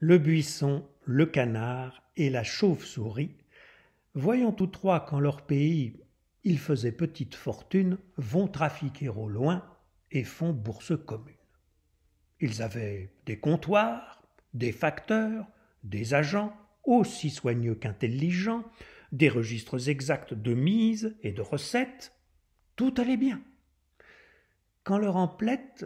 le buisson, le canard et la chauve-souris, voyant tous trois qu'en leur pays ils faisaient petite fortune, vont trafiquer au loin et font bourse commune. Ils avaient des comptoirs, des facteurs, des agents, aussi soigneux qu'intelligents, des registres exacts de mise et de recettes. Tout allait bien. Quand leur emplette,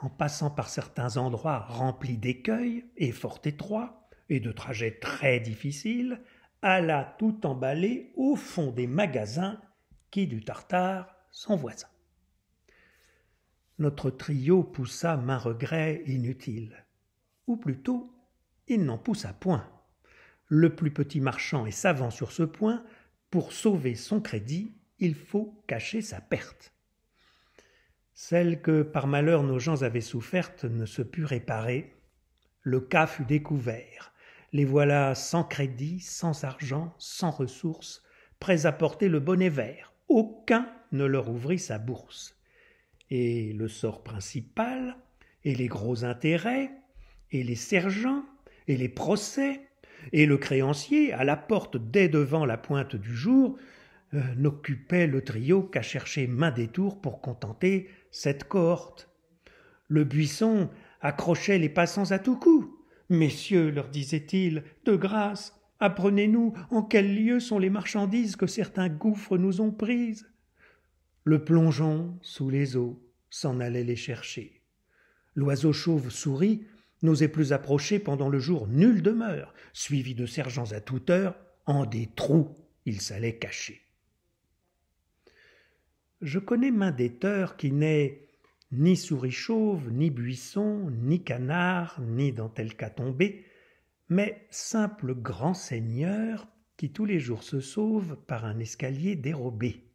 en passant par certains endroits remplis d'écueils et fort étroits, et de trajets très difficiles, alla tout emballer au fond des magasins qui du Tartare, son voisin. Notre trio poussa maint regret inutile, ou plutôt, il n'en poussa point. Le plus petit marchand est savant sur ce point, pour sauver son crédit, il faut cacher sa perte. Celle que par malheur nos gens avaient soufferte ne se put réparer. Le cas fut découvert. Les voilà sans crédit, sans argent, sans ressources, prêts à porter le bonnet vert. Aucun ne leur ouvrit sa bourse. Et le sort principal, et les gros intérêts, et les sergents, et les procès, et le créancier, à la porte dès devant la pointe du jour, euh, n'occupait le trio qu'à chercher main des tours pour contenter cette cohorte. Le buisson accrochait les passants à tout coup. Messieurs, leur disait-il, de grâce, apprenez-nous en quel lieu sont les marchandises que certains gouffres nous ont prises. Le plongeon, sous les eaux, s'en allait les chercher. L'oiseau chauve sourit n'osait plus approcher pendant le jour nulle demeure, suivi de sergents à toute heure, en des trous il s'allait cacher je connais main d'éteur qui n'est ni souris chauve, ni buisson, ni canard, ni dans tel cas tombé, mais simple grand seigneur qui tous les jours se sauve par un escalier dérobé.